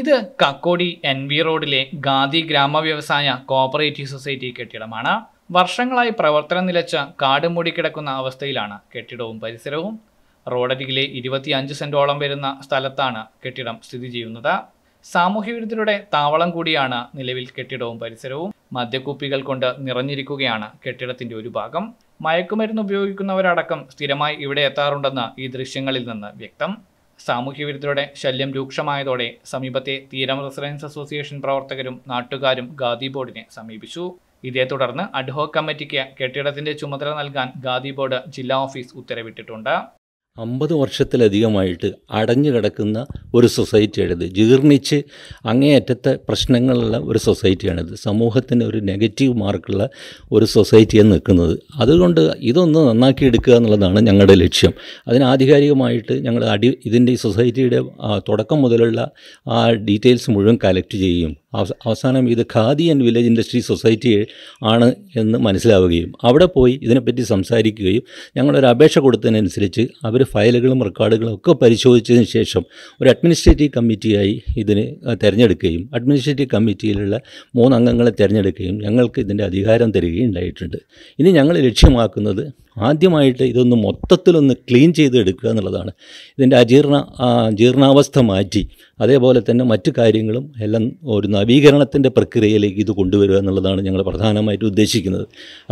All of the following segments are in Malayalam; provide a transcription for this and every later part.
ഇത് കക്കോടി എൻ വി റോഡിലെ ഗാന്ധി ഗ്രാമവ്യവസായ കോപ്പറേറ്റീവ് സൊസൈറ്റി കെട്ടിടമാണ് വർഷങ്ങളായി പ്രവർത്തനം നിലച്ച കാട് മൂടിക്കിടക്കുന്ന അവസ്ഥയിലാണ് കെട്ടിടവും പരിസരവും റോഡരികിലെ ഇരുപത്തിയഞ്ച് സെൻറ്റോളം വരുന്ന സ്ഥലത്താണ് കെട്ടിടം സ്ഥിതി ചെയ്യുന്നത് സാമൂഹ്യവിരുദ്ധരുടെ താവളം കൂടിയാണ് നിലവിൽ കെട്ടിടവും പരിസരവും മദ്യക്കുപ്പികൾ കൊണ്ട് നിറഞ്ഞിരിക്കുകയാണ് കെട്ടിടത്തിന്റെ ഒരു ഭാഗം മയക്കുമരുന്ന് ഉപയോഗിക്കുന്നവരടക്കം സ്ഥിരമായി ഇവിടെ എത്താറുണ്ടെന്ന് ഈ ദൃശ്യങ്ങളിൽ നിന്ന് വ്യക്തം വിരുദ്ധരുടെ ശല്യം രൂക്ഷമായതോടെ സമീപത്തെ തീരം റെസിഡൻസ് അസോസിയേഷൻ പ്രവർത്തകരും നാട്ടുകാരും ഖാദി ബോർഡിനെ സമീപിച്ചു ഇതേ തുടർന്ന് അഡ്ഹോക് കമ്മിറ്റിക്ക് കെട്ടിടത്തിന്റെ ചുമതല നൽകാൻ ഖാദി ബോർഡ് ജില്ലാ ഓഫീസ് ഉത്തരവിട്ടിട്ടുണ്ട് അമ്പത് വർഷത്തിലധികമായിട്ട് അടഞ്ഞു കിടക്കുന്ന ഒരു സൊസൈറ്റിയാണിത് ജീർണിച്ച് അങ്ങേയറ്റത്തെ പ്രശ്നങ്ങളുള്ള ഒരു സൊസൈറ്റിയാണിത് സമൂഹത്തിന് ഒരു നെഗറ്റീവ് മാർക്കുള്ള ഒരു സൊസൈറ്റിയാണ് നിൽക്കുന്നത് അതുകൊണ്ട് ഇതൊന്ന് നന്നാക്കി എടുക്കുക എന്നുള്ളതാണ് ഞങ്ങളുടെ ലക്ഷ്യം അതിന് ആധികാരികമായിട്ട് ഞങ്ങൾ അടി ഇതിൻ്റെ ഈ സൊസൈറ്റിയുടെ തുടക്കം മുതലുള്ള ആ ഡീറ്റെയിൽസ് മുഴുവൻ കലക്ട് ചെയ്യും അവസാനം ഇത് Khadi and village industry society ആണ് എന്ന് മനസ്സിലാവുകയും അവിടെ പോയി ഇതിനെപ്പറ്റി സംസാരിക്കുകയും ഞങ്ങളൊരു അപേക്ഷ കൊടുത്തതിനനുസരിച്ച് അവർ ഫയലുകളും റെക്കോർഡുകളും ഒക്കെ പരിശോധിച്ചതിന് ശേഷം ഒരു അഡ്മിനിസ്ട്രേറ്റീവ് കമ്മിറ്റിയായി ഇതിന് തിരഞ്ഞെടുക്കുകയും അഡ്മിനിസ്ട്രേറ്റീവ് കമ്മിറ്റിയിലുള്ള മൂന്ന് അംഗങ്ങളെ തിരഞ്ഞെടുക്കുകയും ഞങ്ങൾക്ക് ഇതിൻ്റെ അധികാരം തരികയും ഉണ്ടായിട്ടുണ്ട് ഇനി ഞങ്ങൾ ലക്ഷ്യമാക്കുന്നത് ആദ്യമായിട്ട് ഇതൊന്ന് മൊത്തത്തിലൊന്ന് ക്ലീൻ ചെയ്ത് എടുക്കുക എന്നുള്ളതാണ് ഇതിൻ്റെ അജീർണ ജീർണാവസ്ഥ മാറ്റി അതേപോലെ തന്നെ മറ്റു കാര്യങ്ങളും എല്ലാം ഒരു നവീകരണത്തിൻ്റെ പ്രക്രിയയിലേക്ക് ഇത് കൊണ്ടുവരിക എന്നുള്ളതാണ് ഞങ്ങൾ പ്രധാനമായിട്ട് ഉദ്ദേശിക്കുന്നത്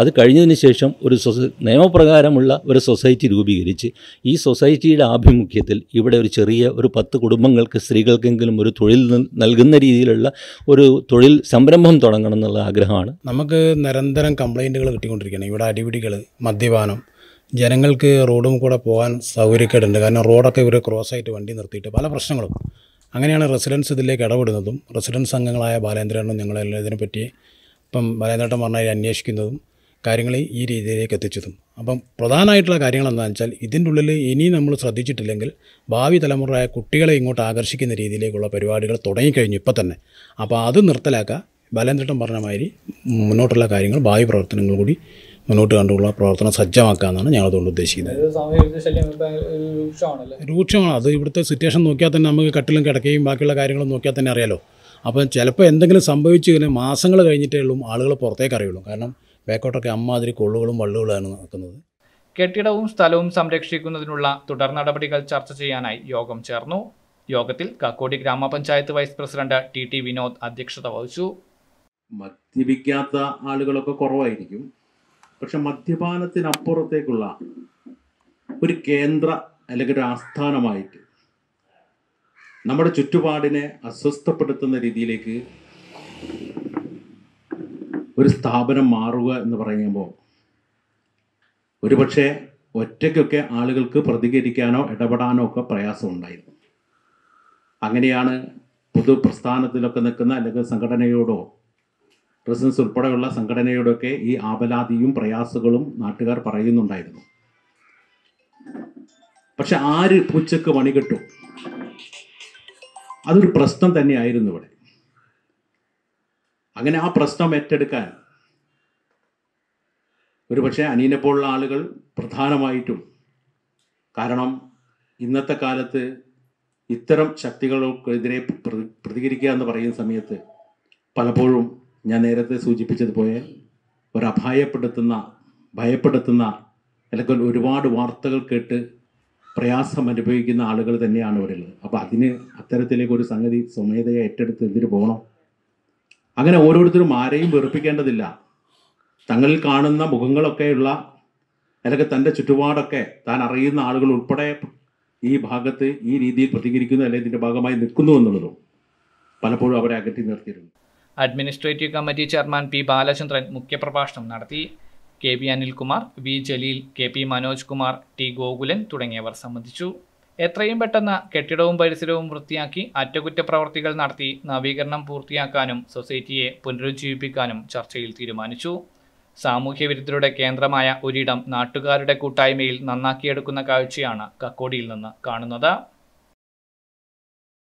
അത് കഴിഞ്ഞതിന് ശേഷം ഒരു സൊസ നിയമപ്രകാരമുള്ള ഒരു സൊസൈറ്റി രൂപീകരിച്ച് ഈ സൊസൈറ്റിയുടെ ആഭിമുഖ്യത്തിൽ ഇവിടെ ഒരു ചെറിയ ഒരു പത്ത് കുടുംബങ്ങൾക്ക് സ്ത്രീകൾക്കെങ്കിലും ഒരു തൊഴിൽ നൽകുന്ന രീതിയിലുള്ള ഒരു തൊഴിൽ സംരംഭം തുടങ്ങണം എന്നുള്ള ആഗ്രഹമാണ് നമുക്ക് നിരന്തരം കംപ്ലൈൻറ്റുകൾ കിട്ടിക്കൊണ്ടിരിക്കുകയാണ് ഇവിടെ അടിപിടികൾ മദ്യപാനം ജനങ്ങൾക്ക് റോഡും കൂടെ പോകാൻ സൗകര്യക്കേടുണ്ട് കാരണം റോഡൊക്കെ ഇവർ ക്രോസായിട്ട് വണ്ടി നിർത്തിയിട്ട് പല പ്രശ്നങ്ങളും അങ്ങനെയാണ് റെസിഡൻസ് ഇതിലേക്ക് ഇടപെടുന്നതും റെസിഡൻസ് അംഗങ്ങളായ ബാലേന്ദ്രനും ഞങ്ങളെല്ലാം ഇതിനെപ്പറ്റി ഇപ്പം ബാലേന്ദ്രട്ടം പറഞ്ഞാൽ അന്വേഷിക്കുന്നതും കാര്യങ്ങൾ ഈ രീതിയിലേക്ക് എത്തിച്ചതും അപ്പം പ്രധാനമായിട്ടുള്ള കാര്യങ്ങൾ എന്താണെന്ന് വെച്ചാൽ ഇതിൻ്റെ ഉള്ളിൽ ഇനി നമ്മൾ ശ്രദ്ധിച്ചിട്ടില്ലെങ്കിൽ ഭാവി തലമുറയായ കുട്ടികളെ ഇങ്ങോട്ട് ആകർഷിക്കുന്ന രീതിയിലേക്കുള്ള പരിപാടികൾ തുടങ്ങിക്കഴിഞ്ഞു ഇപ്പം തന്നെ അപ്പോൾ അത് നിർത്തലാക്കുക ബാലേന്ദ്രട്ടം പറഞ്ഞ മാതിരി മുന്നോട്ടുള്ള കാര്യങ്ങൾ ഭാവി പ്രവർത്തനങ്ങൾ കൂടി മുന്നോട്ട് കണ്ടുള്ള പ്രവർത്തനം സജ്ജമാക്കാമെന്നാണ് ഞങ്ങളതുകൊണ്ട് ഉദ്ദേശിക്കുന്നത് രൂക്ഷമാണ് അത് ഇവിടുത്തെ സിറ്റുവേഷൻ നോക്കിയാൽ തന്നെ നമുക്ക് കട്ടിലും കിടക്കുകയും ബാക്കിയുള്ള കാര്യങ്ങളും നോക്കിയാൽ തന്നെ അറിയാലോ അപ്പം ചിലപ്പോൾ എന്തെങ്കിലും സംഭവിച്ചു കഴിഞ്ഞാൽ മാസങ്ങൾ കഴിഞ്ഞിട്ടേ ഉള്ളൂ ആളുകൾ പുറത്തേക്ക് അറിയുള്ളൂ കാരണം ബേക്കോട്ടൊക്കെ അമ്മാതിരി കൊള്ളുകളും വള്ളുകളാണ് നടക്കുന്നത് കെട്ടിടവും സ്ഥലവും സംരക്ഷിക്കുന്നതിനുള്ള തുടർ നടപടികൾ ചർച്ച ചെയ്യാനായി യോഗം ചേർന്നു യോഗത്തിൽ കാക്കോടി ഗ്രാമപഞ്ചായത്ത് vice president T T Vinod അധ്യക്ഷത വഹിച്ചു മദ്യപിക്കാത്ത ആളുകളൊക്കെ കുറവായിരിക്കും പക്ഷെ മദ്യപാനത്തിനപ്പുറത്തേക്കുള്ള ഒരു കേന്ദ്ര അല്ലെങ്കിൽ ഒരു ആസ്ഥാനമായിട്ട് നമ്മുടെ ചുറ്റുപാടിനെ അസ്വസ്ഥപ്പെടുത്തുന്ന രീതിയിലേക്ക് ഒരു സ്ഥാപനം മാറുക എന്ന് പറയുമ്പോൾ ഒരുപക്ഷെ ഒറ്റയ്ക്കൊക്കെ ആളുകൾക്ക് പ്രതികരിക്കാനോ ഇടപെടാനോ ഒക്കെ പ്രയാസമുണ്ടായിരുന്നു അങ്ങനെയാണ് പൊതു പ്രസ്ഥാനത്തിലൊക്കെ നിൽക്കുന്ന അല്ലെങ്കിൽ സംഘടനയോടോ പ്രസിഡൻസ് ഉൾപ്പെടെയുള്ള സംഘടനയുടെയൊക്കെ ഈ ആപലാതിയും പ്രയാസങ്ങളും നാട്ടുകാർ പറയുന്നുണ്ടായിരുന്നു പക്ഷെ ആര് പൂച്ചക്ക് പണി കിട്ടും അതൊരു പ്രശ്നം തന്നെയായിരുന്നു ഇവിടെ അങ്ങനെ ആ പ്രശ്നം ഏറ്റെടുക്കാൻ പക്ഷേ അനീനെ പോലുള്ള ആളുകൾ പ്രധാനമായിട്ടും കാരണം ഇന്നത്തെ കാലത്ത് ഇത്തരം ശക്തികൾക്കെതിരെ പ്രതികരിക്കുക എന്ന് പറയുന്ന സമയത്ത് പലപ്പോഴും ഞാൻ നേരത്തെ സൂചിപ്പിച്ചതുപോലെ ഒരു അഭായപ്പെടുത്തുന്ന ഭയപ്പെടുത്തുന്ന അല്ലെങ്കിൽ ഒരുപാട് വാർത്തകൾ കേട്ട് പ്രയാസം അനുഭവിക്കുന്ന ആളുകൾ തന്നെയാണ് ഇവിടെ അപ്പോൾ അതിന് അത്തരത്തിലേക്ക് ഒരു സംഗതി സ്വമേധയെ ഏറ്റെടുത്ത് എതിര് പോകണം അങ്ങനെ ഓരോരുത്തരും ആരെയും വെറുപ്പിക്കേണ്ടതില്ല തങ്ങളിൽ കാണുന്ന മുഖങ്ങളൊക്കെയുള്ള അല്ലെങ്കിൽ തൻ്റെ ചുറ്റുപാടൊക്കെ താൻ അറിയുന്ന ആളുകൾ ഉൾപ്പെടെ ഈ ഭാഗത്ത് ഈ രീതിയിൽ പ്രതികരിക്കുന്നു അല്ലെങ്കിൽ ഇതിൻ്റെ ഭാഗമായി നിൽക്കുന്നു എന്നുള്ളതും പലപ്പോഴും അവരെ അകറ്റി നിർത്തിയിരുന്നു administrative committee chairman P Balachandran മുഖ്യപ്രഭാഷണം നടത്തി K V Anilkumar V Jaleel K P Manoj Kumar T Gokulan തുടങ്ങിയവർ സംബന്ധിച്ചു എത്രയും പെട്ടെന്ന് കെട്ടിടവും പരിസരവും വൃത്തിയാക്കി അറ്റകുറ്റപ്രവർത്തികൾ നടത്തി നവീകരണം പൂർത്തിയാക്കാനും സൊസൈറ്റിയെ പുനരുജ്ജീവിപ്പിക്കാനും ചർച്ചയിൽ തീരുമാനിച്ചു സാമൂഹ്യ വിരുദ്ധരുടെ കേന്ദ്രമായ ഒരിടം നാട്ടുകാരുടെ കൂട്ടായ്മയിൽ നന്നാക്കിയെടുക്കുന്ന കാഴ്ചയാണ് കക്കോടിയിൽ നിന്ന് കാണുന്നത്